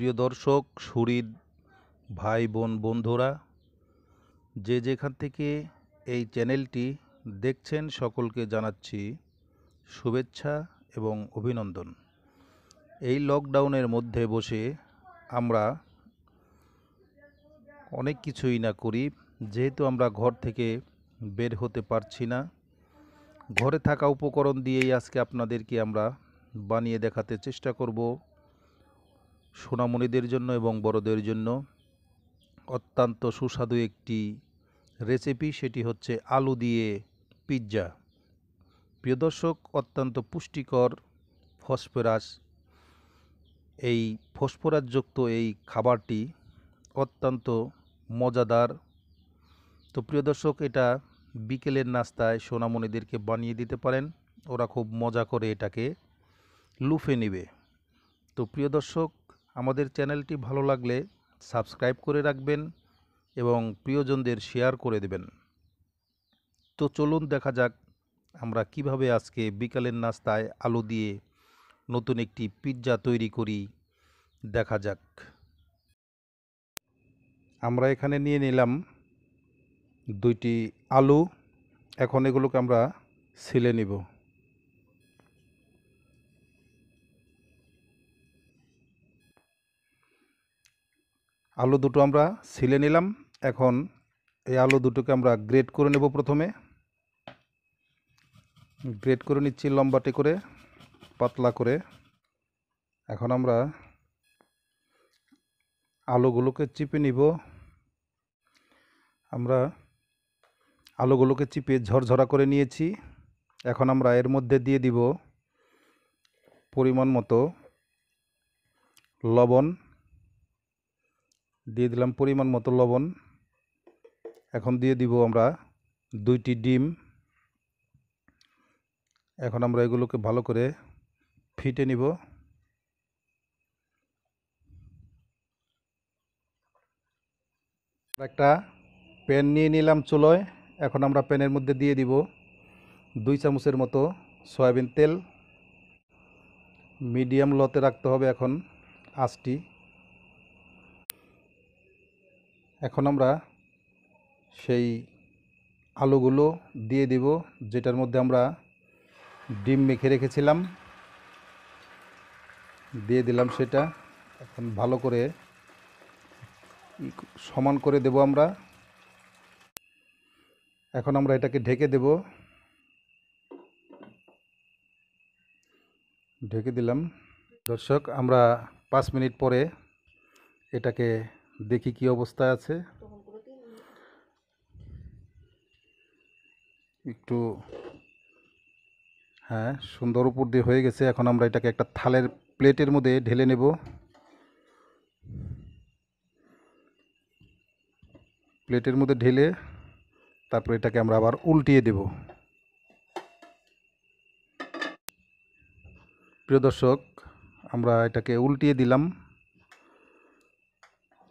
প্রিয় দর্শক সুরিদ ভাই বোন বন্ধুরা যে যেখান থেকে এই চ্যানেলটি দেখছেন সকলকে জানাচ্ছি শুভেচ্ছা এবং অভিনন্দন এই লকডাউনের মধ্যে বসে আমরা অনেক কিছুই না করি যেহেতু আমরা ঘর থেকে বের হতে পারছি না ঘরে থাকা উপকরণ দিয়েই আজকে আপনাদেরকে আমরা বানিয়ে দেখাতে চেষ্টা করব সোনামণিদের জন্য এবং বড়দের জন্য অত্যন্ত সুস্বাদু একটি রেসিপি সেটি হচ্ছে আলু দিয়ে পিৎজা প্রিয় দর্শক অত্যন্ত পুষ্টিকর ফসফরাস এই ফসফরাসযুক্ত এই খাবারটি অত্যন্ত মজাদার তো প্রিয় দর্শক এটা বিকেলের নাস্তায় সোনামণিদেরকে বানিয়ে দিতে পারেন ওরা খুব মজা করে এটাকে লুফে নেবে তো প্রিয় দর্শক আমাদের চ্যানেলটি ভালো লাগলে সাবস্ক্রাইব করে রাখবেন এবং প্রিয়জনদের শেয়ার করে দেবেন তো চলুন দেখা যাক আমরা কিভাবে আজকে বিকালের নাস্তায় আলু দিয়ে নতুন একটি পিৎজা তৈরি করি দেখা যাক আমরা এখানে নিয়ে নিলাম দুইটি আলু এখন এগুলোকে আমরা সিলে নিব আলু দুটো আমরা ছিলে নিলাম এখন এই আলু দুটোকে আমরা গ্রেড করে নেব প্রথমে গ্রেড করে নিচ্ছি লম্বাটে করে পাতলা করে এখন আমরা আলুগুলোকে চিপে নিব আমরা আলুগুলোকে চিপে ঝরঝরা করে নিয়েছি এখন আমরা এর মধ্যে দিয়ে দিব পরিমাণ মতো লবণ দিয়ে দিলাম পরিমাণ মতো লবণ এখন দিয়ে দিব আমরা দুইটি ডিম এখন আমরা এগুলোকে ভালো করে ফিটে নিব একটা প্যান নিয়ে নিলাম চুলোয় এখন আমরা প্যানের মধ্যে দিয়ে দিব দুই চামচের মতো সয়াবিন তেল মিডিয়াম লতে রাখতে হবে এখন আঁচটি এখন আমরা সেই আলুগুলো দিয়ে দিব যেটার মধ্যে আমরা ডিম মেখে রেখেছিলাম দিয়ে দিলাম সেটা এখন ভালো করে সমান করে দেব আমরা এখন আমরা এটাকে ঢেকে দেব ঢেকে দিলাম দর্শক আমরা পাঁচ মিনিট পরে এটাকে দেখি কি অবস্থা আছে একটু হ্যাঁ সুন্দর উপর দিয়ে হয়ে গেছে এখন আমরা এটাকে একটা থালের প্লেটের মধ্যে ঢেলে নেব প্লেটের মধ্যে ঢেলে তারপর এটাকে আমরা আবার উল্টিয়ে দেব প্রিয় দর্শক আমরা এটাকে উল্টিয়ে দিলাম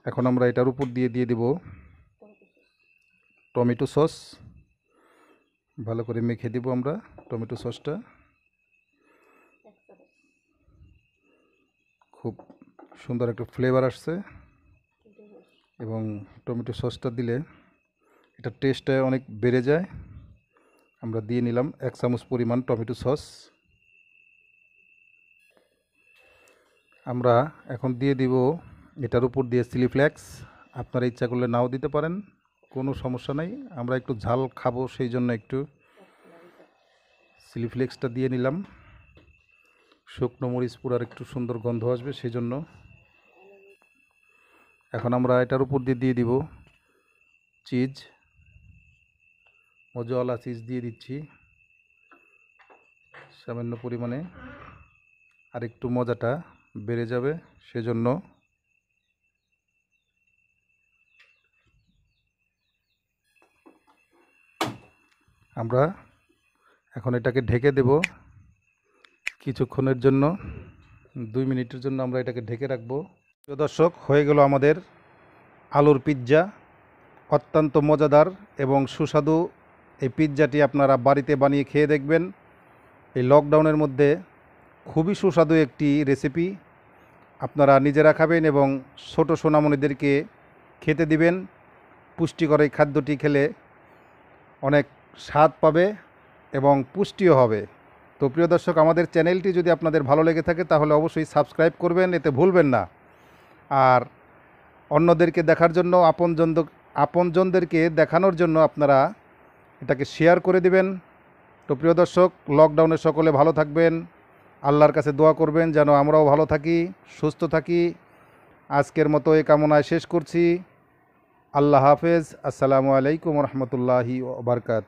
এখন আমরা এটার উপর দিয়ে দিয়ে দেব টমেটো সস ভালো করে মেখে দেব আমরা টমেটো সসটা খুব সুন্দর একটা ফ্লেভার আসছে এবং টমেটো সসটা দিলে এটা টেস্টটা অনেক বেড়ে যায় আমরা দিয়ে নিলাম এক চামচ পরিমাণ টমেটো সস আমরা এখন দিয়ে দিব এটার উপর দিয়ে চিলি ফ্লেক্স আপনারা ইচ্ছা করলে নাও দিতে পারেন কোনো সমস্যা নাই আমরা একটু ঝাল খাবো সেই জন্য একটু চিলি ফ্লেক্সটা দিয়ে নিলাম শুকনো মরিচ পুরার একটু সুন্দর গন্ধ আসবে সেই জন্য এখন আমরা এটার উপর দিয়ে দিয়ে দিব চিজ মজওয়ালা চিজ দিয়ে দিচ্ছি সামান্য পরিমাণে আর একটু মজাটা বেড়ে যাবে সেজন্য আমরা এখন এটাকে ঢেকে দেব কিছুক্ষণের জন্য দুই মিনিটের জন্য আমরা এটাকে ঢেকে রাখবো প্রিয় দর্শক হয়ে গেল আমাদের আলুর পিৎজা অত্যন্ত মজাদার এবং সুস্বাদু এই পিৎজাটি আপনারা বাড়িতে বানিয়ে খেয়ে দেখবেন এই লকডাউনের মধ্যে খুবই সুস্বাদু একটি রেসিপি আপনারা নিজেরা খাবেন এবং ছোটো সোনামণিদেরকে খেতে দিবেন পুষ্টিকর এই খাদ্যটি খেলে অনেক স্বাদ পাবে এবং পুষ্টিও হবে তো প্রিয় দর্শক আমাদের চ্যানেলটি যদি আপনাদের ভালো লেগে থাকে তাহলে অবশ্যই সাবস্ক্রাইব করবেন এতে ভুলবেন না আর অন্যদেরকে দেখার জন্য আপনজন আপনজনদেরকে দেখানোর জন্য আপনারা এটাকে শেয়ার করে দিবেন তো প্রিয় দর্শক লকডাউনে সকলে ভালো থাকবেন আল্লাহর কাছে দোয়া করবেন যেন আমরাও ভালো থাকি সুস্থ থাকি আজকের মতো এ কামনায় শেষ করছি अल्लाह हाफिज़ अल्लाम वरहमल वर्का